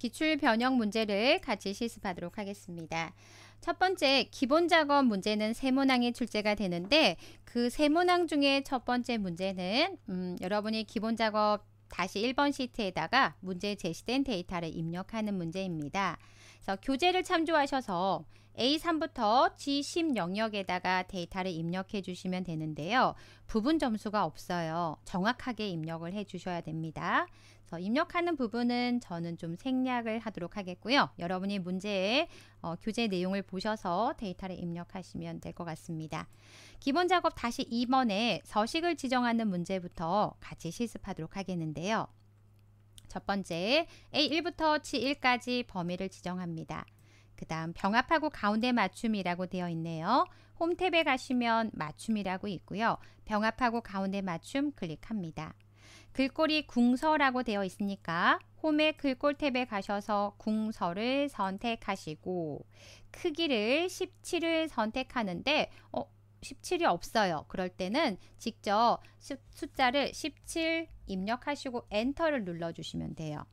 기출 변형 문제를 같이 실습하도록 하겠습니다. 첫 번째 기본 작업 문제는 세 문항이 출제가 되는데 그세 문항 중에 첫 번째 문제는 음, 여러분이 기본 작업 다시 1번 시트에다가 문제 제시된 데이터를 입력하는 문제입니다. 그래서 교재를 참조하셔서 A3부터 G10 영역에다가 데이터를 입력해 주시면 되는데요. 부분 점수가 없어요. 정확하게 입력을 해 주셔야 됩니다. 입력하는 부분은 저는 좀 생략을 하도록 하겠고요. 여러분이 문제의 어, 교재 내용을 보셔서 데이터를 입력하시면 될 것 같습니다. 기본 작업 다시 2번에 서식을 지정하는 문제부터 같이 실습하도록 하겠는데요. 첫 번째, A1부터 C1까지 범위를 지정합니다. 그 다음 병합하고 가운데 맞춤이라고 되어 있네요. 홈 탭에 가시면 맞춤이라고 있고요. 병합하고 가운데 맞춤 클릭합니다. 글꼴이 궁서라고 되어 있으니까 홈의 글꼴 탭에 가셔서 궁서를 선택하시고 크기를 17을 선택하는데 어, 17이 없어요. 그럴 때는 직접 숫자를 17 입력하시고 엔터를 눌러주시면 돼요.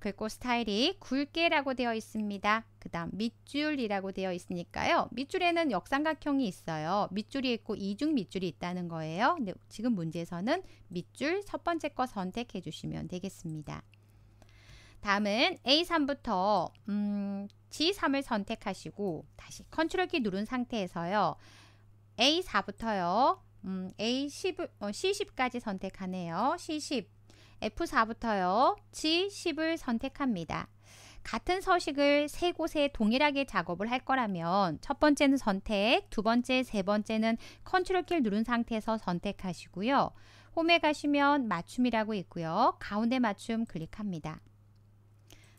그리고 스타일이 굵게라고 되어 있습니다. 그 다음 밑줄이라고 되어 있으니까요. 밑줄에는 역삼각형이 있어요. 밑줄이 있고 이중 밑줄이 있다는 거예요. 근데 지금 문제에서는 밑줄 첫 번째 거 선택해 주시면 되겠습니다. 다음은 A3부터 음, G3을 선택하시고 다시 컨트롤 키 누른 상태에서요. A4부터요. 음, A10, 어, C10까지 선택하네요. C10 F4부터요. G10을 선택합니다. 같은 서식을 세 곳에 동일하게 작업을 할 거라면 첫 번째는 선택, 두 번째, 세 번째는 컨트롤 키를 누른 상태에서 선택하시고요. 홈에 가시면 맞춤이라고 있고요. 가운데 맞춤 클릭합니다.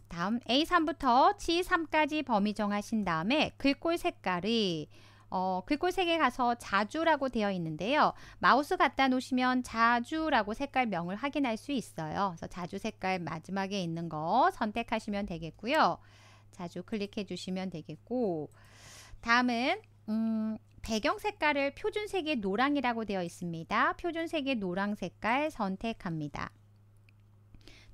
다음 A3부터 G3까지 범위 정하신 다음에 글꼴 색깔의 어, 글꼴색에 가서 자주라고 되어 있는데요. 마우스 갖다 놓으시면 자주라고 색깔명을 확인할 수 있어요. 그래서 자주 색깔 마지막에 있는 거 선택하시면 되겠고요. 자주 클릭해 주시면 되겠고 다음은 음, 배경 색깔을 표준색의 노랑이라고 되어 있습니다. 표준색의 노랑 색깔 선택합니다.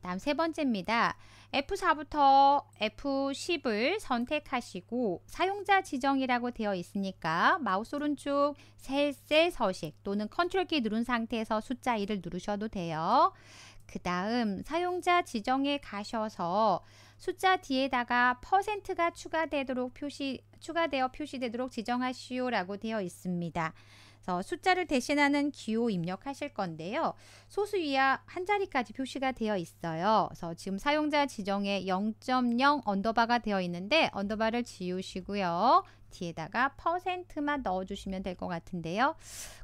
다음 세 번째입니다. F4부터 F10을 선택하시고 사용자 지정이라고 되어 있으니까 마우스 오른쪽 셀셀 서식 또는 컨트롤 키 누른 상태에서 숫자 1을 누르셔도 돼요. 그 다음 사용자 지정에 가셔서 숫자 뒤에다가 퍼센트가 추가되도록 표시 추가되어 표시되도록 지정하시오라고 되어 있습니다. 그래서 숫자를 대신하는 기호 입력하실 건데요. 소수 이하 한 자리까지 표시가 되어 있어요. 그래서 지금 사용자 지정에 0.0 언더바가 되어 있는데 언더바를 지우시고요. 뒤에다가 퍼센트만 넣어주시면 될 것 같은데요.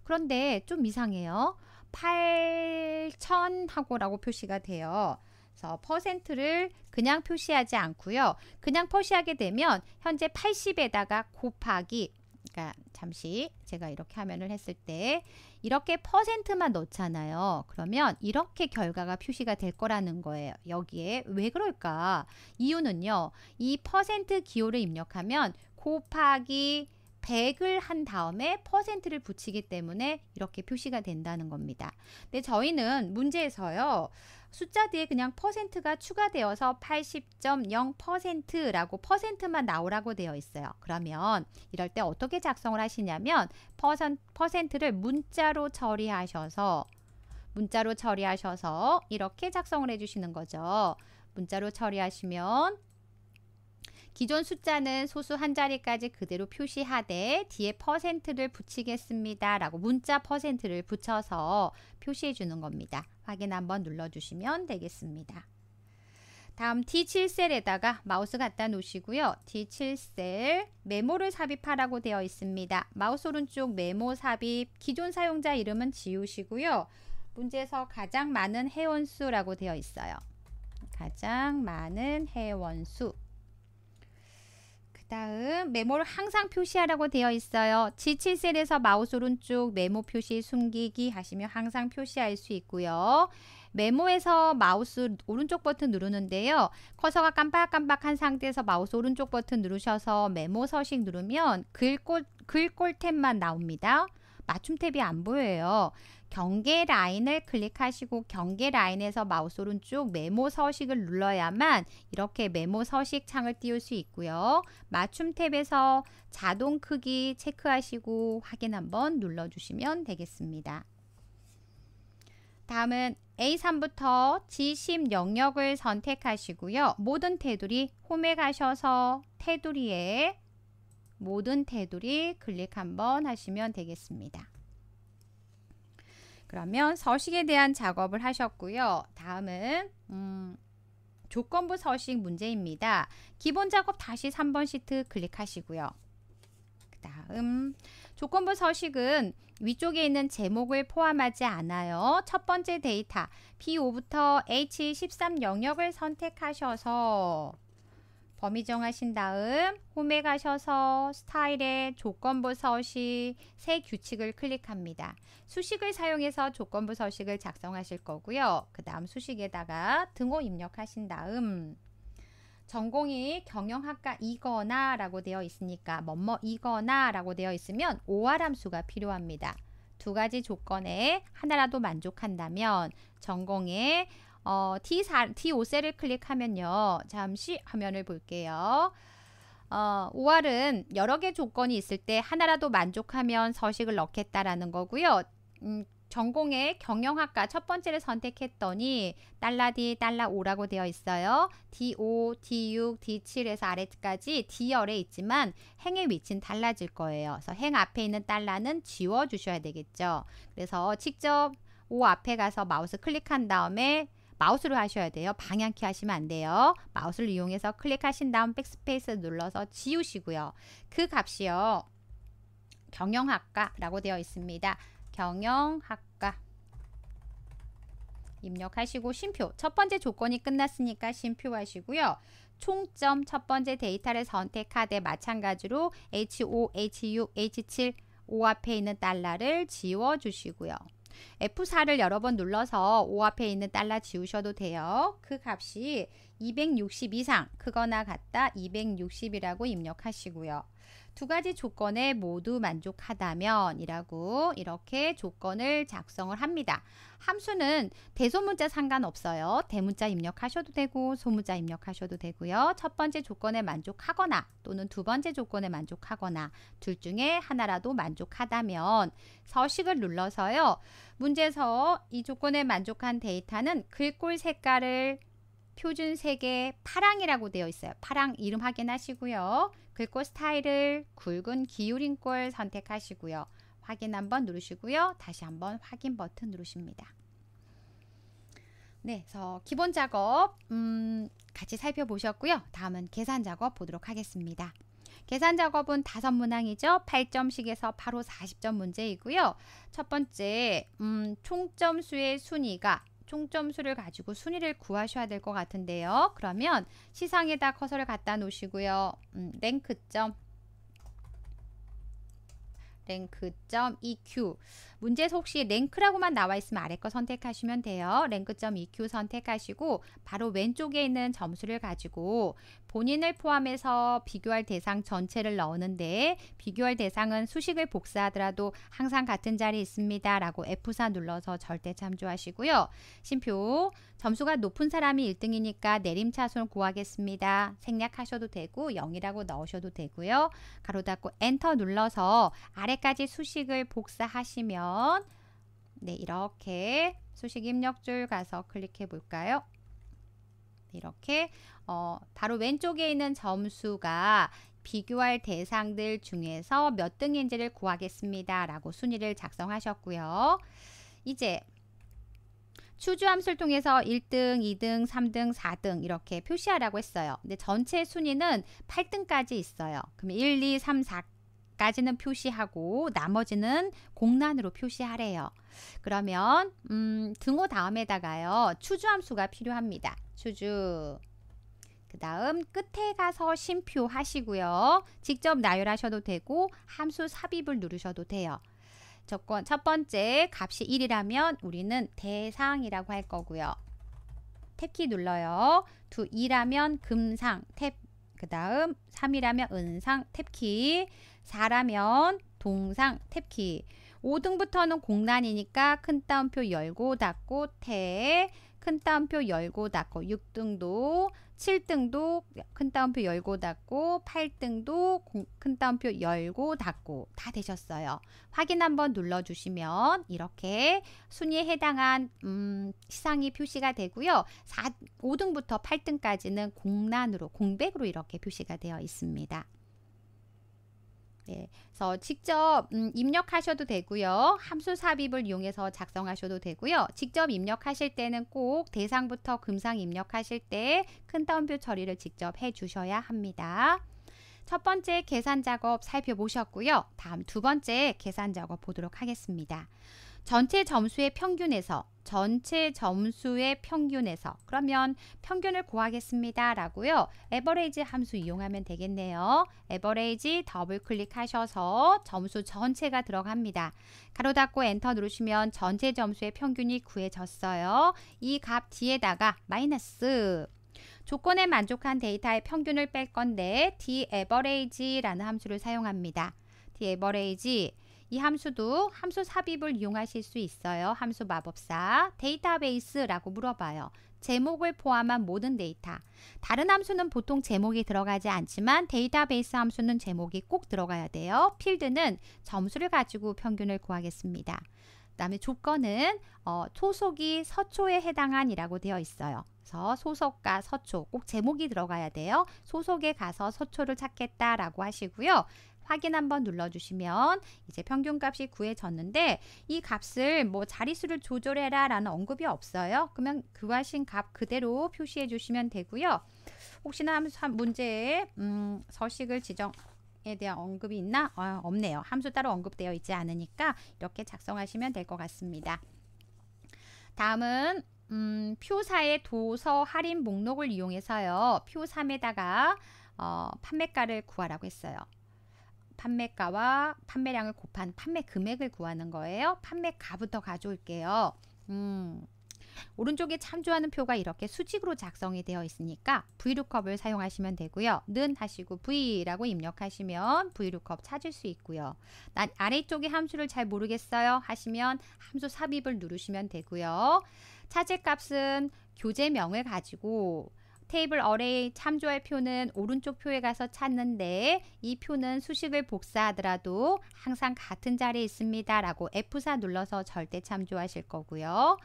그런데 좀 이상해요. 8천 하고 라고 표시가 돼요. 그래서 퍼센트를 그냥 표시하지 않고요. 그냥 표시하게 되면 현재 80에다가 곱하기 그러니까 잠시 제가 이렇게 화면을 했을 때 이렇게 퍼센트만 넣잖아요. 그러면 이렇게 결과가 표시가 될 거라는 거예요. 여기에 왜 그럴까? 이유는요. 이 퍼센트 기호를 입력하면 곱하기 1 0 0을한 다음에 퍼센트를 붙이기 때문에 이렇게 표시가 된다는 겁니다. 근데 저희는 문제에서요. 숫자 뒤에 그냥 퍼센트가 추가되어서 80.0%라고 퍼센트만 나오라고 되어 있어요. 그러면 이럴 때 어떻게 작성을 하시냐면 퍼센, 퍼센트를 문자로 처리하셔서 문자로 처리하셔서 이렇게 작성을 해주시는 거죠. 문자로 처리하시면 기존 숫자는 소수 한 자리까지 그대로 표시하되 뒤에 퍼센트를 붙이겠습니다. 라고 문자 퍼센트를 붙여서 표시해 주는 겁니다. 확인 한번 눌러주시면 되겠습니다. 다음 D7셀에다가 마우스 갖다 놓으시고요. D7셀 메모를 삽입하라고 되어 있습니다. 마우스 오른쪽 메모 삽입 기존 사용자 이름은 지우시고요. 문제에서 가장 많은 회원수라고 되어 있어요. 가장 많은 회원수 다음 메모를 항상 표시하라고 되어 있어요. 지칠 셀에서 마우스 오른쪽 메모 표시 숨기기 하시면 항상 표시할 수 있고요. 메모에서 마우스 오른쪽 버튼 누르는데요. 커서가 깜빡깜빡한 상태에서 마우스 오른쪽 버튼 누르셔서 메모 서식 누르면 글꼴, 글꼴 탭만 나옵니다. 맞춤 탭이 안 보여요. 경계 라인을 클릭하시고 경계 라인에서 마우스 오른쪽 메모 서식을 눌러야만 이렇게 메모 서식 창을 띄울 수 있고요. 맞춤 탭에서 자동 크기 체크하시고 확인 한번 눌러주시면 되겠습니다. 다음은 A3부터 G10 영역을 선택하시고요. 모든 테두리 홈에 가셔서 테두리에 모든 테두리 클릭 한번 하시면 되겠습니다. 그러면 서식에 대한 작업을 하셨고요. 다음은 음, 조건부 서식 문제입니다. 기본 작업 다시 3번 시트 클릭하시고요. 그 다음 조건부 서식은 위쪽에 있는 제목을 포함하지 않아요. 첫 번째 데이터 P5부터 H13 영역을 선택하셔서 범위 정하신 다음 홈에 가셔서 스타일의 조건부 서식 새 규칙을 클릭합니다. 수식을 사용해서 조건부 서식을 작성하실 거고요. 그 다음 수식에다가 등호 입력하신 다음 전공이 경영학과이거나 라고 되어 있으니까 뭐뭐이거나 라고 되어 있으면 오화함수가 필요합니다. 두 가지 조건에 하나라도 만족한다면 전공의 어, T4, T5셀을 클릭하면요. 잠시 화면을 볼게요. 어, 5R은 여러 개 조건이 있을 때 하나라도 만족하면 서식을 넣겠다라는 거고요. 음, 전공의 경영학과 첫 번째를 선택했더니 달러 D, 달러 O라고 되어 있어요. D5, D6, D7에서 아래까지 D열에 있지만 행의 위치는 달라질 거예요. 그래서 행 앞에 있는 달러는 지워주셔야 되겠죠. 그래서 직접 O 앞에 가서 마우스 클릭한 다음에 마우스로 하셔야 돼요. 방향키 하시면 안 돼요. 마우스를 이용해서 클릭하신 다음 백스페이스 눌러서 지우시고요. 그 값이요. 경영학과라고 되어 있습니다. 경영학과 입력하시고 심표 첫 번째 조건이 끝났으니까 심표하시고요. 총점 첫 번째 데이터를 선택하되 마찬가지로 H5, H6, H7 5 앞에 있는 달러를 지워주시고요. F4를 여러 번 눌러서 5 앞에 있는 달러 지우셔도 돼요. 그 값이 260 이상 크거나 같다 260이라고 입력하시고요. 두 가지 조건에 모두 만족하다면이라고 이렇게 조건을 작성을 합니다. 함수는 대소문자 상관없어요. 대문자 입력하셔도 되고 소문자 입력하셔도 되고요. 첫 번째 조건에 만족하거나 또는 두 번째 조건에 만족하거나 둘 중에 하나라도 만족하다면 서식을 눌러서요. 문제서 이 조건에 만족한 데이터는 글꼴 색깔을 표준색의 파랑이라고 되어 있어요. 파랑 이름 확인하시고요. 글꼴 스타일을 굵은 기울임꼴 선택하시고요. 확인 한번 누르시고요. 다시 한번 확인 버튼 누르십니다. 네, 그래서 기본 작업 음, 같이 살펴보셨고요. 다음은 계산 작업 보도록 하겠습니다. 계산 작업은 다섯 문항이죠. 8점씩에서 바로 40점 문제이고요. 첫 번째, 음, 총점수의 순위가 총점수를 가지고 순위를 구하셔야 될 것 같은데요. 그러면 시상에다 커서를 갖다 놓으시고요. 음, 랭크점 랭크.eq 점 문제에서 혹시 랭크라고만 나와 있으면 아래 거 선택하시면 돼요. 랭크.eq 점 선택하시고 바로 왼쪽에 있는 점수를 가지고 본인을 포함해서 비교할 대상 전체를 넣는데 었 비교할 대상은 수식을 복사하더라도 항상 같은 자리에 있습니다. 라고 F4 눌러서 절대 참조하시고요. 심표 점수가 높은 사람이 1등이니까 내림차순을 구하겠습니다. 생략하셔도 되고 0이라고 넣으셔도 되고요. 가로 닫고 엔터 눌러서 아래까지 수식을 복사하시면 네 이렇게 수식 입력줄 가서 클릭해 볼까요? 이렇게 어, 바로 왼쪽에 있는 점수가 비교할 대상들 중에서 몇 등인지를 구하겠습니다. 라고 순위를 작성하셨고요. 이제 추주함수를 통해서 1등, 2등, 3등, 4등 이렇게 표시하라고 했어요. 근데 전체 순위는 8등까지 있어요. 그럼 1, 2, 3, 4 까지는 표시하고 나머지는 공란으로 표시하래요. 그러면 음, 등호 다음에다가요. 추주함수가 필요합니다. 추주. 그 다음 끝에 가서 심표 하시고요. 직접 나열하셔도 되고 함수 삽입을 누르셔도 돼요. 조건 첫 번째 값이 1이라면 우리는 대상이라고 할 거고요. 탭키 눌러요. 2, 라면 금상 탭, 그 다음 3이라면 은상 탭키, 4라면 동상 탭키 5등부터는 공란이니까 큰 따옴표 열고 닫고 태큰 따옴표 열고 닫고 6등도 7등도 큰 따옴표 열고 닫고 8등도 큰 따옴표 열고 닫고 다 되셨어요. 확인 한번 눌러주시면 이렇게 순위에 해당한 음, 시상이 표시가 되고요. 4, 5등부터 8등까지는 공란으로 공백으로 이렇게 표시가 되어 있습니다. 네. 그래서 직접 음, 입력하셔도 되고요. 함수 삽입을 이용해서 작성하셔도 되고요. 직접 입력하실 때는 꼭 대상부터 금상 입력하실 때 큰 따옴표 처리를 직접 해주셔야 합니다. 첫 번째 계산 작업 살펴보셨고요. 다음 두 번째 계산 작업 보도록 하겠습니다. 전체 점수의 평균에서 전체 점수의 평균에서 그러면 평균을 구하겠습니다 라고요 에버레이지 함수 이용하면 되겠네요 에버레이지 더블 클릭하셔서 점수 전체가 들어갑니다 가로 닫고 엔터 누르시면 전체 점수의 평균이 구해졌어요 이 값 뒤에다가 마이너스 조건에 만족한 데이터의 평균을 뺄 건데 d 에버레이지라는 함수를 사용합니다 d 에버레이지 이 함수도 함수 삽입을 이용하실 수 있어요. 함수 마법사 데이터베이스라고 물어봐요. 제목을 포함한 모든 데이터. 다른 함수는 보통 제목이 들어가지 않지만 데이터베이스 함수는 제목이 꼭 들어가야 돼요. 필드는 점수를 가지고 평균을 구하겠습니다. 그 다음에 조건은 어, 소속이 서초에 해당한이라고 되어 있어요. 그래서 소속과 서초 꼭 제목이 들어가야 돼요. 소속에 가서 서초를 찾겠다라고 하시고요. 확인 한번 눌러주시면 이제 평균값이 구해졌는데 이 값을 뭐 자릿수를 조절해라 라는 언급이 없어요. 그러면 그하신 값 그대로 표시해 주시면 되고요. 혹시나 문제에 음, 서식을 지정 에 대한 언급이 있나? 아, 없네요. 함수 따로 언급되어 있지 않으니까 이렇게 작성하시면 될 것 같습니다. 다음은 음, 표사의 도서 할인 목록을 이용해서요. 표 3에다가 어, 판매가를 구하라고 했어요. 판매가와 판매량을 곱한 판매 금액을 구하는 거예요. 판매가부터 가져올게요. 음. 오른쪽에 참조하는 표가 이렇게 수직으로 작성이 되어 있으니까 VLOOKUP을 사용하시면 되고요. 는 하시고 V라고 입력하시면 VLOOKUP 찾을 수 있고요. 난 아래쪽에 함수를 잘 모르겠어요 하시면 함수 삽입을 누르시면 되고요. 차질 값은 교재명을 가지고 테이블 어레이 참조할 표는 오른쪽 표에 가서 찾는데 이 표는 수식을 복사하더라도 항상 같은 자리에 있습니다. 라고 F4 눌러서 절대 참조하실 거고요.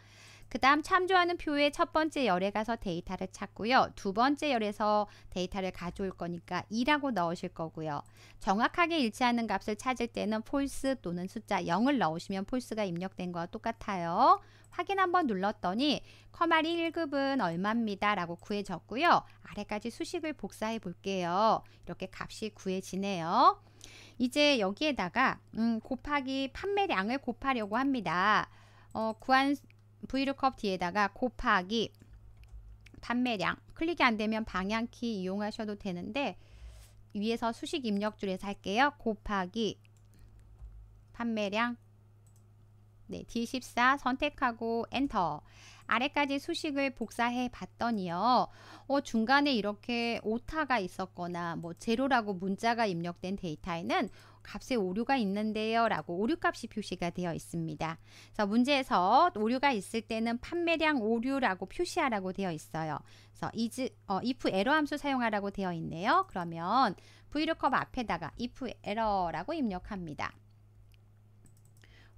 그 다음 참조하는 표의 첫 번째 열에 가서 데이터를 찾고요. 두 번째 열에서 데이터를 가져올 거니까 2라고 e 넣으실 거고요. 정확하게 일치하는 값을 찾을 때는 false 또는 숫자 0을 넣으시면 false가 입력된 거와 똑같아요. 확인 한번 눌렀더니 커마리 1급은 얼마입니다 라고 구해졌고요. 아래까지 수식을 복사해 볼게요. 이렇게 값이 구해지네요. 이제 여기에다가 음, 곱하기 판매량을 곱하려고 합니다. 어, 구한 브이루컵 뒤에다가 곱하기 판매량 클릭이 안되면 방향키 이용하셔도 되는데 위에서 수식 입력 줄에서 할게요. 곱하기 판매량 네, D14 선택하고 엔터. 아래까지 수식을 복사해 봤더니요. 어, 중간에 이렇게 오타가 있었거나 뭐 제로라고 문자가 입력된 데이터에는 값에 오류가 있는데요 라고 오류값이 표시가 되어 있습니다. 그래서 문제에서 오류가 있을 때는 판매량 오류라고 표시하라고 되어 있어요. 그래서 is, 어, if error 함수 사용하라고 되어 있네요. 그러면 vlookup 앞에다가 if error라고 입력합니다.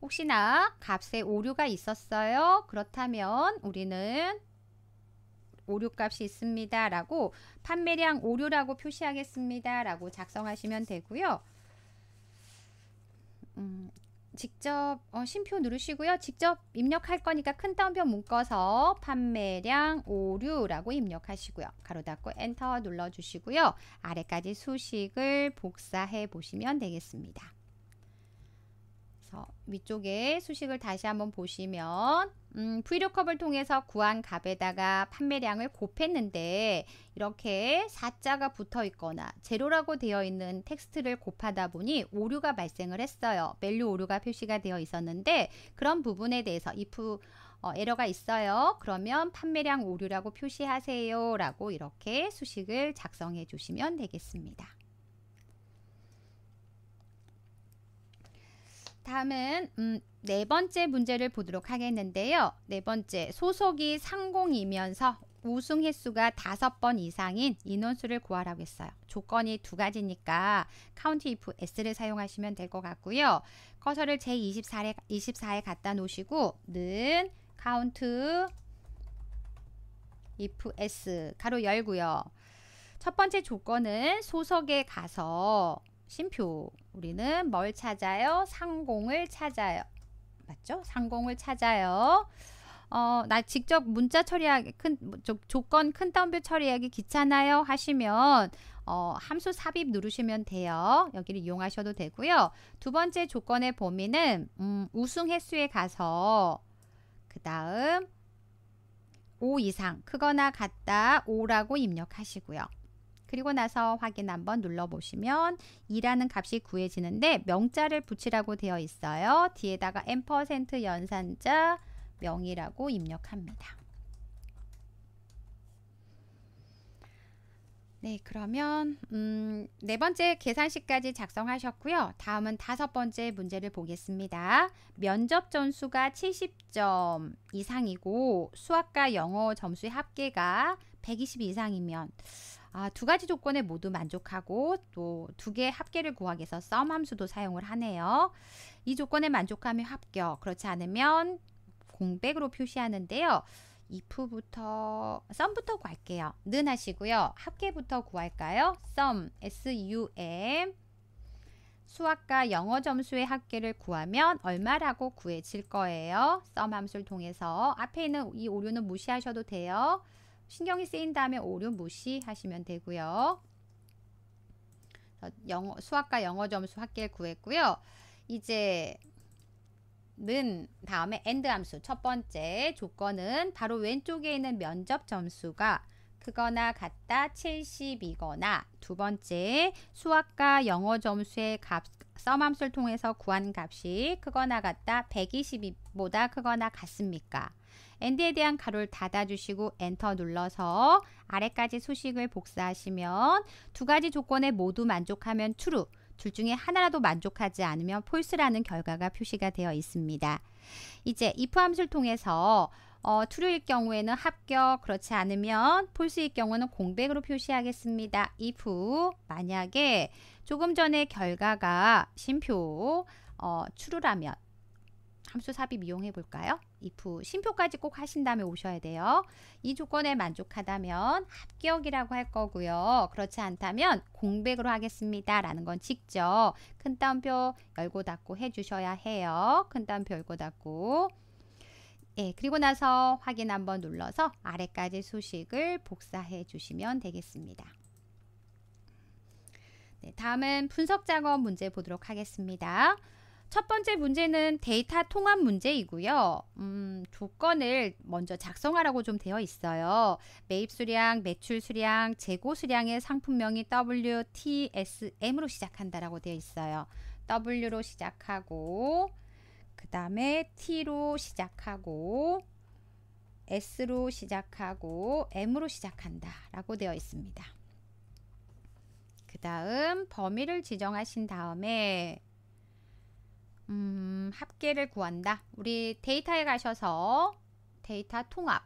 혹시나 값에 오류가 있었어요. 그렇다면 우리는 오류값이 있습니다. 라고 판매량 오류라고 표시하겠습니다. 라고 작성하시면 되고요. 음, 직접 어, 심표 누르시고요. 직접 입력할 거니까 큰 따옴표 묶어서 판매량 오류라고 입력하시고요. 가로 닫고 엔터 눌러주시고요. 아래까지 수식을 복사해 보시면 되겠습니다. 그래서 위쪽에 수식을 다시 한번 보시면 음, v l o o 을 통해서 구한 값에다가 판매량을 곱했는데 이렇게 4자가 붙어 있거나 제로라고 되어 있는 텍스트를 곱하다 보니 오류가 발생을 했어요. 밸류 오류가 표시가 되어 있었는데 그런 부분에 대해서 if 어, 에러가 있어요. 그러면 판매량 오류라고 표시하세요. 라고 이렇게 수식을 작성해 주시면 되겠습니다. 다음은 음, 네 번째 문제를 보도록 하겠는데요. 네 번째, 소속이 상공이면서 우승 횟수가 다섯 번 이상인 인원수를 구하라고 했어요. 조건이 두 가지니까 카운트 if s를 사용하시면 될 것 같고요. 커서를 제24에 24에 갖다 놓으시고 는 카운트 if s 가로 열고요. 첫 번째 조건은 소속에 가서 심표 우리는 뭘 찾아요? 상공을 찾아요. 맞죠? 상공을 찾아요. 어, 나 직접 문자 처리하기 큰 조, 건큰 따옴표 처리하기 귀찮아요 하시면 어, 함수 삽입 누르시면 돼요. 여기를 이용하셔도 되고요. 두 번째 조건의 범위는 음, 우승 횟수에 가서 그 다음 5 이상 크거나 같다 5라고 입력하시고요. 그리고 나서 확인 한번 눌러보시면 2라는 값이 구해지는데 명자를 붙이라고 되어 있어요. 뒤에다가 n% 연산자 명이라고 입력합니다. 네, 그러면 음, 네 번째 계산식까지 작성하셨고요. 다음은 다섯 번째 문제를 보겠습니다. 면접 점수가 70점 이상이고 수학과 영어 점수의 합계가 120 이상이면 아, 두 가지 조건에 모두 만족하고 또 두 개의 합계를 구하기 위해서 썸 함수도 사용을 하네요. 이 조건에 만족하면 합격, 그렇지 않으면 공백으로 표시하는데요. if부터 썸부터 구할게요. 는 하시고요. 합계부터 구할까요? sum, sum 수학과 영어 점수의 합계를 구하면 얼마라고 구해질 거예요. sum 함수를 통해서 앞에 있는 이 오류는 무시하셔도 돼요. 신경이 쓰인 다음에 오류 무시하시면 되고요. 영어, 수학과 영어 점수 합계를 구했고요. 이제 는 다음에 엔드 함수 첫 번째 조건은 바로 왼쪽에 있는 면접 점수가 크거나 같다 70이거나 두 번째 수학과 영어 점수의 값 썸함수를 통해서 구한 값이 크거나 같다 120보다 크거나 같습니까? 엔드에 대한 가로를 닫아주시고 엔터 눌러서 아래까지 수식을 복사하시면 두 가지 조건에 모두 만족하면 true, 둘 중에 하나라도 만족하지 않으면 false라는 결과가 표시가 되어 있습니다. 이제 if 함수를 통해서 어, true일 경우에는 합격, 그렇지 않으면 false일 경우는 공백으로 표시하겠습니다. if 만약에 조금 전에 결과가 심표 어, true라면 함수 삽입 이용해 볼까요? if 심표까지 꼭 하신 다음에 오셔야 돼요. 이 조건에 만족하다면 합격이라고 할 거고요. 그렇지 않다면 공백으로 하겠습니다. 라는 건 직접 큰따옴표 열고 닫고 해주셔야 해요. 큰따옴표 열고 닫고 예, 그리고 나서 확인 한번 눌러서 아래까지 수식을 복사해 주시면 되겠습니다. 네, 다음은 분석 작업 문제 보도록 하겠습니다. 첫 번째 문제는 데이터 통합 문제이고요. 음, 조건을 먼저 작성하라고 좀 되어 있어요. 매입 수량, 매출 수량, 재고 수량의 상품명이 WTSM으로 시작한다라고 되어 있어요. W로 시작하고 그 다음에 T로 시작하고 S로 시작하고 M으로 시작한다 라고 되어 있습니다. 그 다음 범위를 지정하신 다음에 음, 합계를 구한다. 우리 데이터에 가셔서 데이터 통합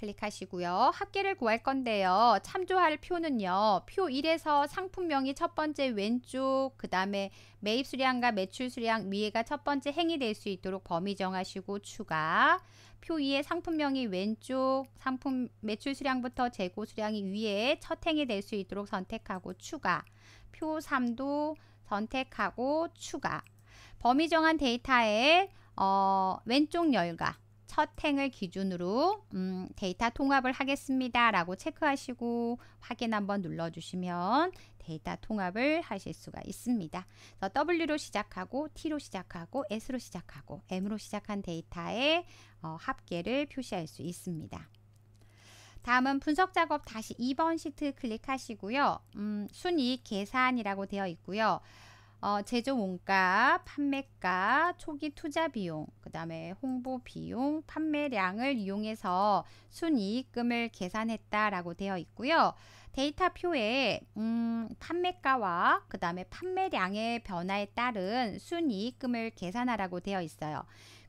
클릭하시고요. 합계를 구할 건데요. 참조할 표는요. 표 1에서 상품명이 첫 번째 왼쪽, 그 다음에 매입 수량과 매출 수량 위에가 첫 번째 행이 될 수 있도록 범위 정하시고 추가. 표 2에 상품명이 왼쪽, 상품 매출 수량부터 재고 수량이 위에 첫 행이 될 수 있도록 선택하고 추가. 표 3도 선택하고 추가. 범위 정한 데이터의 어, 왼쪽 열과 첫 행을 기준으로 음, 데이터 통합을 하겠습니다 라고 체크하시고 확인 한번 눌러주시면 데이터 통합을 하실 수가 있습니다. W로 시작하고 T로 시작하고 S로 시작하고 M로 시작한 데이터의 어, 합계를 표시할 수 있습니다. 다음은 분석 작업 다시 2번 시트 클릭하시고요. 음, 순이익 계산이라고 되어 있고요. 어, 제조 원가, 판매가, 초기 투자 비용, 그 다음에 홍보 비용, 판매량을 이용해서 순이익금을 계산했다라고 되어 있고요. 데이터 표에 음, 판매가와 그 다음에 판매량의 변화에 따른 순이익금을 계산하라고 되어 있어요.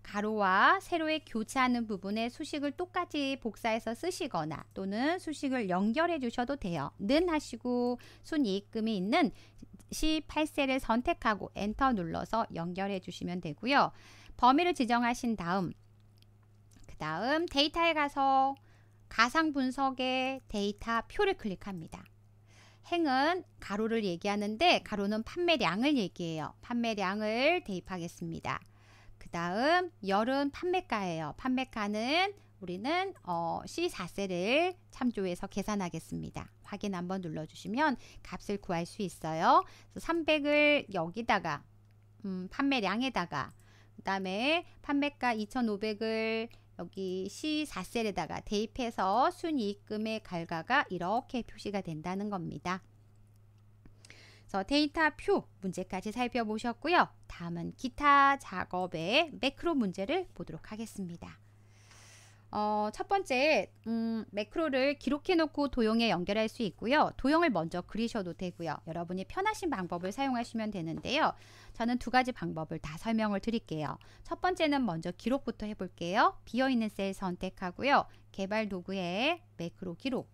가로와 세로의 교차하는 부분에 수식을 똑같이 복사해서 쓰시거나 또는 수식을 연결해 주셔도 돼요. 는 하시고 순이익금이 있는 c 8세를 선택하고 엔터 눌러서 연결해 주시면 되고요. 범위를 지정하신 다음 그 다음 데이터에 가서 가상 분석의 데이터 표를 클릭합니다. 행은 가로를 얘기하는데 가로는 판매량을 얘기해요. 판매량을 대입하겠습니다. 그 다음 여름 판매가예요. 판매가는 우리는 어, C4세를 참조해서 계산하겠습니다. 확인 한번 눌러주시면 값을 구할 수 있어요. 300을 여기다가 음, 판매량에다가 그 다음에 판매가 2,500을 여기 C4셀에다가 대입해서 순이익금의 갈가가 이렇게 표시가 된다는 겁니다. 그서 데이터 표 문제까지 살펴보셨고요. 다음은 기타 작업의 매크로 문제를 보도록 하겠습니다. 어, 첫 번째, 음, 매크로를 기록해놓고 도형에 연결할 수 있고요. 도형을 먼저 그리셔도 되고요. 여러분이 편하신 방법을 사용하시면 되는데요. 저는 두 가지 방법을 다 설명을 드릴게요. 첫 번째는 먼저 기록부터 해볼게요. 비어있는 셀 선택하고요. 개발 도구에 매크로 기록,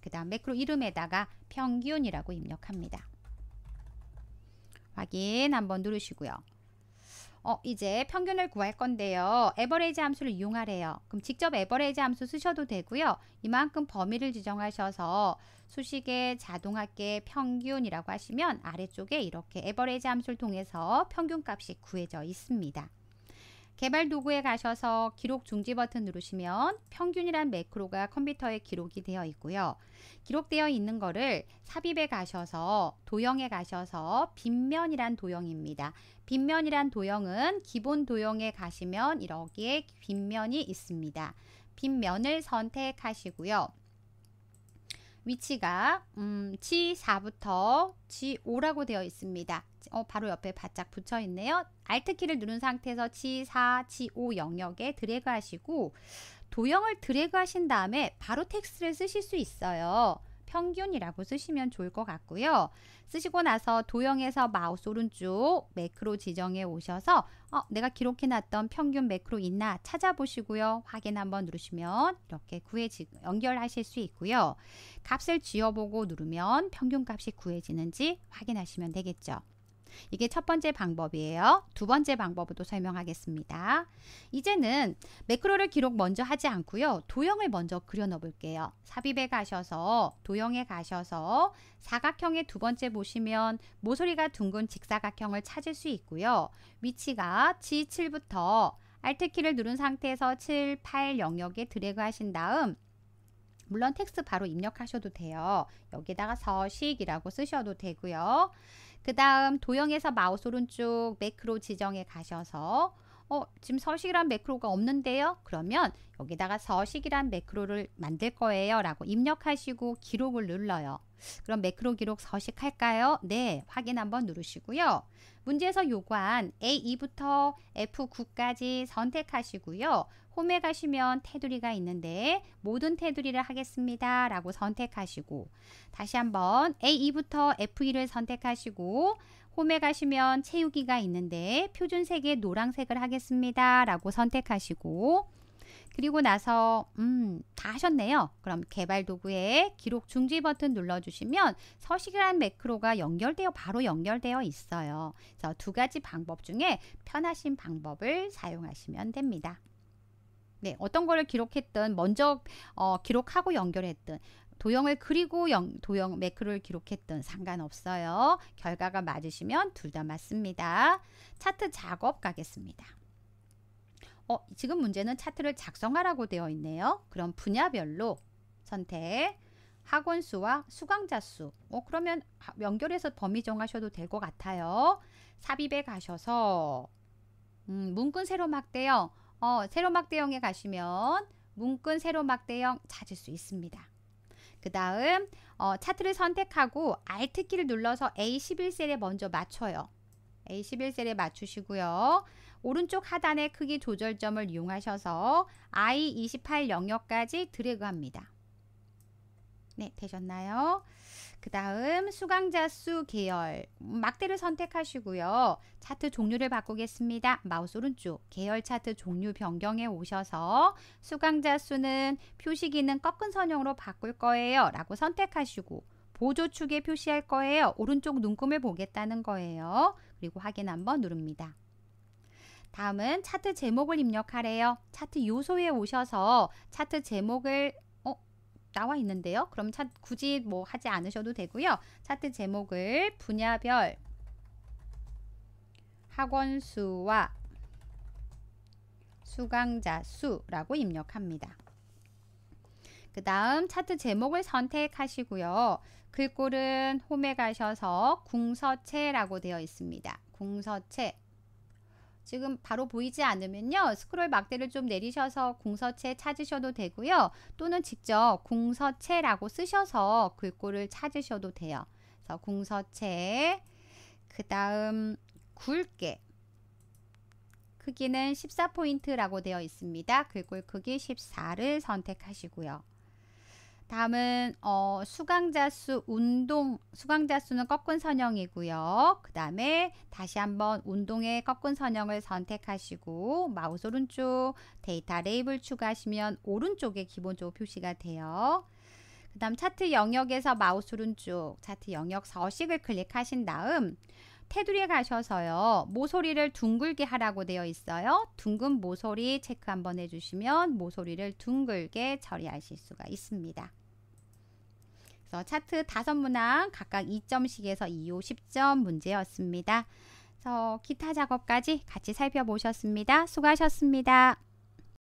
그 다음 매크로 이름에다가 평균이라고 입력합니다. 확인 한번 누르시고요. 어, 이제 평균을 구할 건데요. 에버레이지 함수를 이용하래요. 그럼 직접 에버레이지 함수 쓰셔도 되고요. 이만큼 범위를 지정하셔서 수식의 자동합계 평균이라고 하시면 아래쪽에 이렇게 에버레이지 함수를 통해서 평균값이 구해져 있습니다. 개발 도구에 가셔서 기록 중지 버튼 누르시면 평균이란 매크로가 컴퓨터에 기록이 되어 있고요. 기록되어 있는 거를 삽입에 가셔서 도형에 가셔서 빈면이란 도형입니다. 빈면이란 도형은 기본 도형에 가시면 이렇게 빈면이 있습니다. 빈면을 선택하시고요. 위치가 음, G4부터 G5라고 되어 있습니다. 어, 바로 옆에 바짝 붙여 있네요. Alt키를 누른 상태에서 G4, G5 영역에 드래그 하시고 도형을 드래그 하신 다음에 바로 텍스트를 쓰실 수 있어요. 평균이라고 쓰시면 좋을 것 같고요. 쓰시고 나서 도형에서 마우스 오른쪽 매크로 지정에 오셔서 어, 내가 기록해놨던 평균 매크로 있나 찾아보시고요. 확인 한번 누르시면 이렇게 구해 지, 연결하실 수 있고요. 값을 지어보고 누르면 평균값이 구해지는지 확인하시면 되겠죠. 이게 첫 번째 방법이에요. 두 번째 방법도 설명하겠습니다. 이제는 매크로를 기록 먼저 하지 않고요. 도형을 먼저 그려 넣어 볼게요. 삽입에 가셔서 도형에 가셔서 사각형의 두 번째 보시면 모서리가 둥근 직사각형을 찾을 수 있고요. 위치가 G7부터 Alt 키를 누른 상태에서 7, 8 영역에 드래그 하신 다음 물론 텍스트 바로 입력하셔도 돼요. 여기다가 에 서식이라고 쓰셔도 되고요. 그 다음 도형에서 마우스 오른쪽 매크로 지정에 가셔서 어, 지금 서식이란 매크로가 없는데요. 그러면 여기다가 서식이란 매크로를 만들 거예요. 라고 입력하시고 기록을 눌러요. 그럼 매크로 기록 서식할까요? 네, 확인 한번 누르시고요. 문제에서 요구한 A2부터 F9까지 선택하시고요. 홈에 가시면 테두리가 있는데 모든 테두리를 하겠습니다. 라고 선택하시고 다시 한번 A2부터 F2를 선택하시고 홈에 가시면 채우기가 있는데 표준색의 노란색을 하겠습니다. 라고 선택하시고 그리고 나서 음, 다 하셨네요. 그럼 개발 도구에 기록 중지 버튼 눌러주시면 서식이란 매크로가 연결되어 바로 연결되어 있어요. 그래서 두 가지 방법 중에 편하신 방법을 사용하시면 됩니다. 네, 어떤 거를 기록했든 먼저 어, 기록하고 연결했든 도형을 그리고 영, 도형 매크로를 기록했든 상관없어요. 결과가 맞으시면 둘 다 맞습니다. 차트 작업 가겠습니다. 어, 지금 문제는 차트를 작성하라고 되어 있네요. 그럼 분야별로 선택 학원 수와 수강자 수. 어, 그러면 연결해서 범위 정하셔도 될 것 같아요. 삽입에 가셔서 음, 문근 세로막 대요 어, 세로막대형에 가시면 문건 세로막대형 찾을 수 있습니다. 그 다음 어, 차트를 선택하고 Alt 키를 눌러서 A11셀에 먼저 맞춰요. A11셀에 맞추시고요. 오른쪽 하단의 크기 조절점을 이용하셔서 I28 영역까지 드래그합니다. 네, 되셨나요? 그 다음 수강자 수 계열 막대를 선택하시고요. 차트 종류를 바꾸겠습니다. 마우스 오른쪽 계열 차트 종류 변경에 오셔서 수강자 수는 표시 기는 꺾은 선형으로 바꿀 거예요. 라고 선택하시고 보조축에 표시할 거예요. 오른쪽 눈금을 보겠다는 거예요. 그리고 확인 한번 누릅니다. 다음은 차트 제목을 입력하래요. 차트 요소에 오셔서 차트 제목을 나와 있는데요. 그럼 차, 굳이 뭐 하지 않으셔도 되고요. 차트 제목을 분야별 학원 수와 수강자 수라고 입력합니다. 그 다음 차트 제목을 선택하시고요. 글꼴은 홈에 가셔서 궁서체라고 되어 있습니다. 궁서체 지금 바로 보이지 않으면요. 스크롤 막대를 좀 내리셔서 공서체 찾으셔도 되고요. 또는 직접 공서체라고 쓰셔서 글꼴을 찾으셔도 돼요. 그래서 공서체, 그 다음 굵게. 크기는 14포인트라고 되어 있습니다. 글꼴 크기 14를 선택하시고요. 다음은 어, 수강자 수 운동 수강자 수는 꺾은 선형이고요. 그 다음에 다시 한번 운동의 꺾은 선형을 선택하시고 마우스 오른쪽 데이터 레이블 추가하시면 오른쪽에 기본적으로 표시가 돼요. 그 다음 차트 영역에서 마우스 오른쪽 차트 영역 서식을 클릭하신 다음 테두리에 가셔서요. 모서리를 둥글게 하라고 되어 있어요. 둥근 모서리 체크 한번 해주시면 모서리를 둥글게 처리하실 수가 있습니다. 그래서 차트 다섯 문항 각각 2점씩에서 2호 10점 문제였습니다. 그래서 기타 작업까지 같이 살펴보셨습니다. 수고하셨습니다.